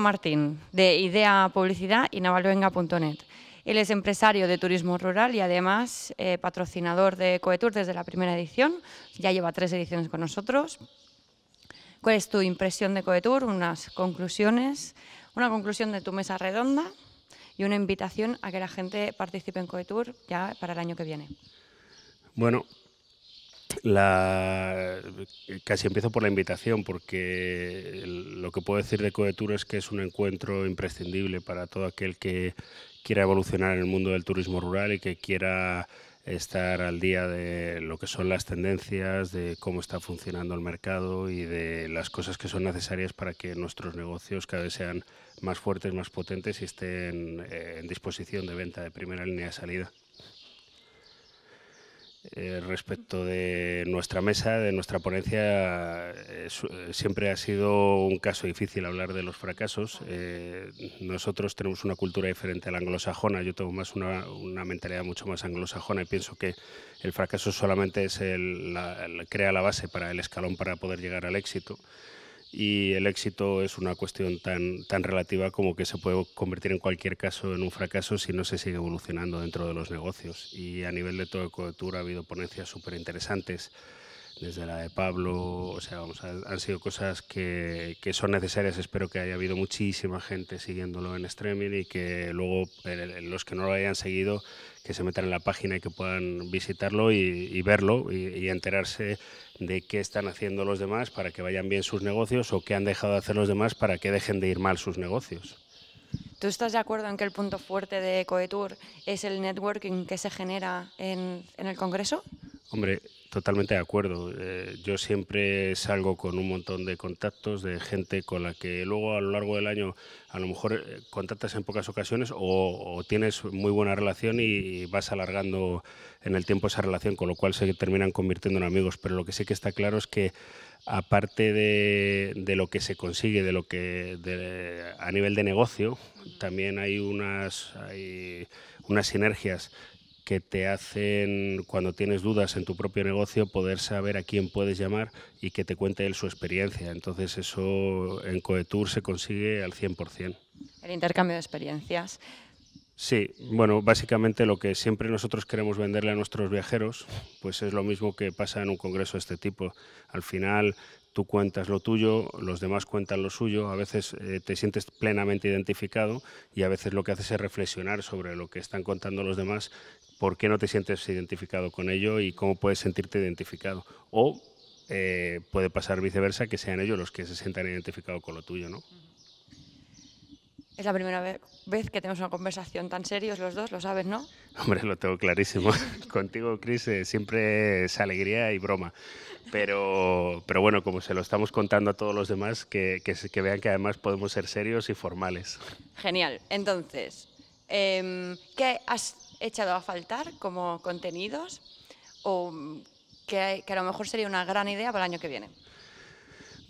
Martín, de Idea Publicidad y navalvenga.net. Él es empresario de turismo rural y además eh, patrocinador de Coetour desde la primera edición. Ya lleva tres ediciones con nosotros. ¿Cuál es tu impresión de Coetur? Unas conclusiones, una conclusión de tu mesa redonda y una invitación a que la gente participe en Coetour ya para el año que viene. Bueno, eh, casi empiezo por la invitación, porque lo que puedo decir de Coetour es que es un encuentro imprescindible para todo aquel que quiera evolucionar en el mundo del turismo rural y que quiera estar al día de lo que son las tendencias, de cómo está funcionando el mercado y de las cosas que son necesarias para que nuestros negocios cada vez sean más fuertes, más potentes y estén eh, en disposición de venta de primera línea de salida. Eh, respecto de nuestra mesa, de nuestra ponencia, eh, eh, siempre ha sido un caso difícil hablar de los fracasos. nosotros tenemos una cultura diferente a la anglosajona, yo tengo más una, mentalidad mucho más anglosajona y pienso que el fracaso solamente crea la base para el escalón para poder llegar al éxito y el éxito es una cuestión tan, relativa como que se puede convertir en cualquier caso en un fracaso si no se sigue evolucionando dentro de los negocios. Y a nivel de toda cobertura ha habido ponencias súper interesantes desde la de Pablo, o sea, vamos, han sido cosas que, son necesarias. Espero que haya habido muchísima gente siguiéndolo en streaming y que luego eh, eh, los que no lo hayan seguido, que se metan en la página y que puedan visitarlo y, verlo y, enterarse de qué están haciendo los demás para que vayan bien sus negocios o qué han dejado de hacer los demás para que dejen de ir mal sus negocios. ¿Tú estás de acuerdo en que el punto fuerte de Coetour es el networking que se genera en, en el Congreso? Hombre, Totalmente de acuerdo. Eh, yo siempre salgo con un montón de contactos de gente con la que luego a lo largo del año a lo mejor eh, contactas en pocas ocasiones o, tienes muy buena relación y, vas alargando en el tiempo esa relación, con lo cual se terminan convirtiendo en amigos. Pero lo que sí que está claro es que aparte de, lo que se consigue, de lo que a nivel de negocio, también hay unas hay unas sinergias que te hacen, cuando tienes dudas en tu propio negocio, poder saber a quién puedes llamar y que te cuente él su experiencia. Entonces eso en Coetour se consigue al 100%. El intercambio de experiencias. Sí, bueno, básicamente lo que siempre nosotros queremos venderle a nuestros viajeros, pues es lo mismo que pasa en un congreso de este tipo. Al final, tú cuentas lo tuyo, los demás cuentan lo suyo, a veces eh, te sientes plenamente identificado y a veces lo que haces es reflexionar sobre lo que están contando los demás, por qué no te sientes identificado con ello y cómo puedes sentirte identificado. O eh, puede pasar viceversa, que sean ellos los que se sientan identificados con lo tuyo, ¿no? Es la primera vez que tenemos una conversación tan serios los dos, lo sabes, ¿no? Hombre, lo tengo clarísimo. Contigo, Cris, eh, siempre es alegría y broma. Pero, pero bueno, como se lo estamos contando a todos los demás, que, que, vean que además podemos ser serios y formales. Genial. Entonces, em, ¿qué has echado a faltar como contenidos? ¿O mm, qué que a lo mejor sería una gran idea para el año que viene?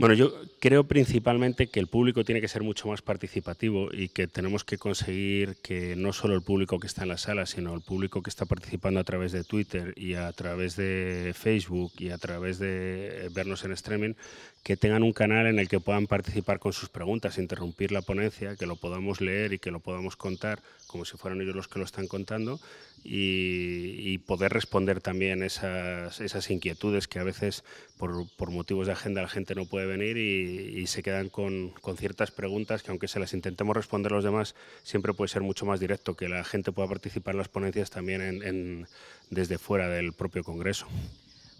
Bueno, yo creo principalmente que el público tiene que ser mucho más participativo y que tenemos que conseguir que no solo el público que está en la sala, sino el público que está participando a través de Twitter y a través de Facebook y a través de eh, vernos en streaming, que tengan un canal en el que puedan participar con sus preguntas, interrumpir la ponencia, que lo podamos leer y que lo podamos contar como si fueran ellos los que lo están contando y, poder responder también esas, inquietudes que a veces por, motivos de agenda la gente no puede venir y, se quedan con, ciertas preguntas que aunque se las intentemos responder los demás, siempre puede ser mucho más directo, que la gente pueda participar en las ponencias también desde fuera del propio Congreso.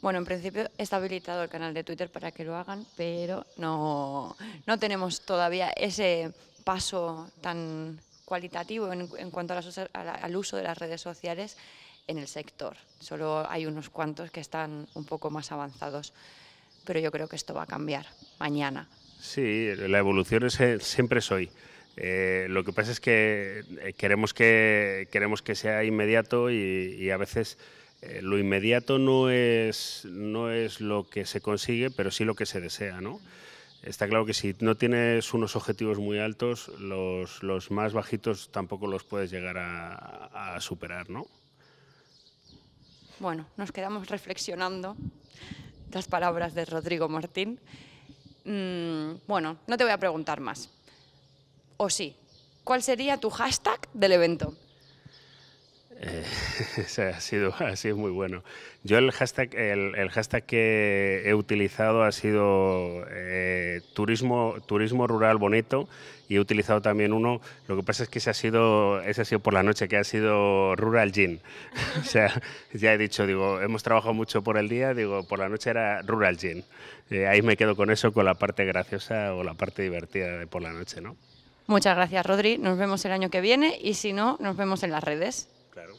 Bueno, en principio está habilitado el canal de Twitter para que lo hagan, pero no, no tenemos todavía ese paso tan cualitativo en, cuanto a al uso de las redes sociales en el sector. Solo hay unos cuantos que están un poco más avanzados, pero yo creo que esto va a cambiar mañana. Sí, la evolución es, eh, siempre soy. Eh, lo que pasa es que eh, queremos que, queremos que sea inmediato y, y a veces eh, lo inmediato no es, lo que se consigue, pero sí lo que se desea, ¿no? Está claro que si no tienes unos objetivos muy altos, los, más bajitos tampoco los puedes llegar a, superar, ¿no? Bueno, nos quedamos reflexionando las palabras de Rodrigo Martín. Mm, bueno, no te voy a preguntar más. O sí, ¿cuál sería tu hashtag del evento? Eh, ha, sido, sido muy bueno. Yo el hashtag, el, hashtag que he utilizado ha sido eh, turismo, turismo rural bonito y he utilizado también uno, lo que pasa es que ese ha sido, ese ha sido por la noche, que ha sido Rural Gin. o sea, ya he dicho, digo, hemos trabajado mucho por el día, digo, por la noche era Rural Gin. Eh, ahí me quedo con eso, con la parte graciosa o la parte divertida de por la noche, ¿no? Muchas gracias, Rodri. Nos vemos el año que viene y si no, nos vemos en las redes claro.